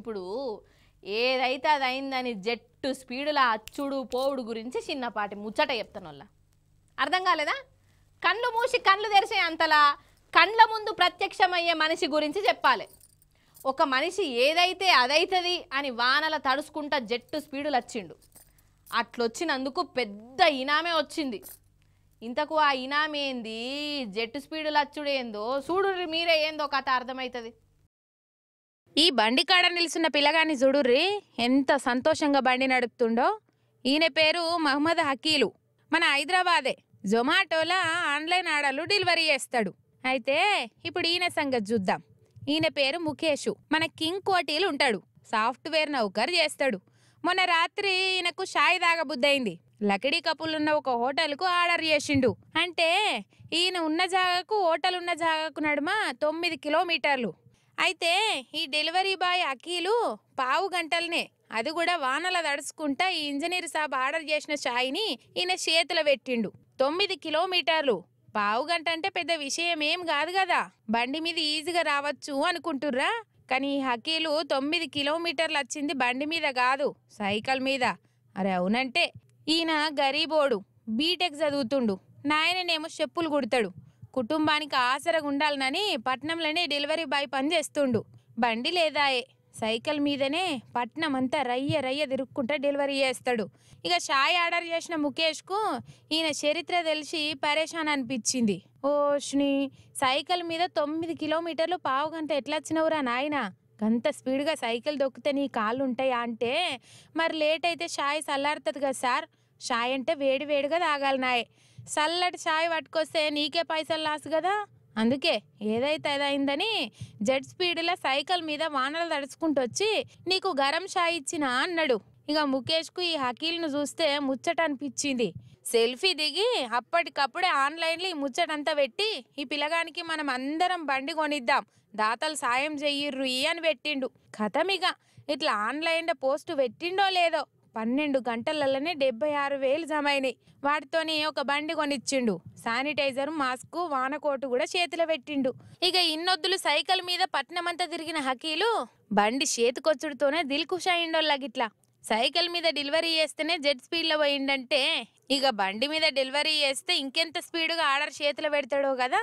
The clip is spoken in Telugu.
ఇప్పుడు ఏదైతే అది అయిందని జట్టు స్పీడుల అచ్చుడు పోవుడు గురించి చిన్నపాటి ముచ్చట చెప్తాను వాళ్ళ అర్థం కాలేదా కళ్ళు మూసి కళ్ళు తెరిసే అంతలా కండ్ల ముందు ప్రత్యక్షమయ్యే మనిషి గురించి చెప్పాలి ఒక మనిషి ఏదైతే అదైతుంది అని వానల తడుచుకుంటా జట్టు స్పీడులు వచ్చిండు అట్లొచ్చినందుకు పెద్ద ఇనామే వచ్చింది ఇంతకు ఆ ఇనామేంది జట్టు స్పీడులు ఏందో చూడు మీరే ఏందో కథ అర్థమవుతుంది ఈ బండి కాడ నిలుచున్న పిల్లగాని చూడుర్రి ఎంత సంతోషంగా బండి నడుపుతుండో ఈయన పేరు మహమ్మద్ హకీలు మన హైదరాబాదే జొమాటోలా ఆన్లైన్ ఆర్డర్లు డెలివరీ చేస్తాడు అయితే ఇప్పుడు ఈయన సంగతి చూద్దాం ఈయన పేరు ముఖేషు మన కింగ్ కోటీలు ఉంటాడు సాఫ్ట్వేర్ నౌకర్ చేస్తాడు మొన్న రాత్రి ఈయనకు షాయి దాగబుద్దయింది లకిడీ కపులున్న ఒక హోటల్కు ఆర్డర్ చేసిండు అంటే ఈయన ఉన్న జాగాకు హోటల్ ఉన్న జాగాకు నడుమ తొమ్మిది కిలోమీటర్లు అయితే ఈ డెలివరీ బాయ్ అఖీలు పావు గంటలనే అది కూడా వానల దడుచుకుంటా ఈ ఇంజనీర్ సాబ్ ఆర్డర్ చేసిన షాయిని ఈయన చేతుల పెట్టిండు తొమ్మిది కిలోమీటర్లు పావు గంట అంటే పెద్ద విషయం ఏం కాదు కదా బండి మీద ఈజీగా రావచ్చు అనుకుంటుర్రా కానీ ఈ హకీలు తొమ్మిది కిలోమీటర్లు వచ్చింది బండి మీద కాదు సైకిల్ మీద అరే అవునంటే ఈయన గరీబోడు బీటెక్ చదువుతుండు నాయననేమో చెప్పులు కుడతాడు కుటుంబానికి ఆసరగా ఉండాలనని పట్నంలోనే డెలివరీ బాయ్ పని చేస్తుండు బండి లేదాయే సైకిల్ మీదనే పట్నం అంతా రయ్య రయ్య తిరుక్కుంటే డెలివరీ చేస్తాడు ఇక షాయ్ ఆర్డర్ చేసిన ముఖేష్కు ఈయన చరిత్ర తెలిసి పరేషాన్ అనిపించింది ఓష్ని సైకిల్ మీద తొమ్మిది కిలోమీటర్లు పావు గంట ఎట్లా వచ్చినవురా నాయన అంత స్పీడ్గా సైకిల్ దొక్కితే నీ కాళ్ళు ఉంటాయా అంటే మరి లేట్ అయితే షాయ్ చల్లారుతుంది కదా సార్ షాయ్ అంటే వేడి వేడిగా తాగాలి నాయ్ చల్లటి షాయ్ పట్టుకొస్తే నీకే పైసలు లాస్ కదా అందుకే ఏదైతే అదైందని జెట్ స్పీడ్లో సైకిల్ మీద వానలు తడుచుకుంటూ వచ్చి నీకు గరం షాయ్ ఇచ్చినా అన్నాడు ఇక ముఖేష్కు ఈ హకీల్ను చూస్తే ముచ్చట అనిపించింది సెల్ఫీ దిగి అప్పటికప్పుడే ఆన్లైన్లో ఈ ముచ్చటంతా పెట్టి ఈ పిల్లగానికి మనం అందరం బండి కొనిద్దాం దాతలు సాయం చెయ్యిర్రు అని పెట్టిండు కథమిగా ఇట్లా ఆన్లైన్లో పోస్టు పెట్టిండో లేదో పన్నెండు గంటలలోనే డెబ్బై ఆరు వేలు జమ అయినాయి వాటితోనే ఒక బండి కొనిచ్చిండు శానిటైజర్ మాస్క్ వానకోటు కూడా చేతిలో పెట్టిండు ఇక ఇన్నొద్దులు సైకిల్ మీద పట్టణమంతా తిరిగిన హకీలు బండి చేతికొచ్చుడుతోనే దిల్కుష్ అయిండోళ్ళ గిట్లా సైకిల్ మీద డెలివరీ చేస్తేనే జెడ్ స్పీడ్లో పోయిండంటే ఇక బండి మీద డెలివరీ చేస్తే ఇంకెంత స్పీడ్గా ఆర్డర్ చేతిలో పెడతాడో కదా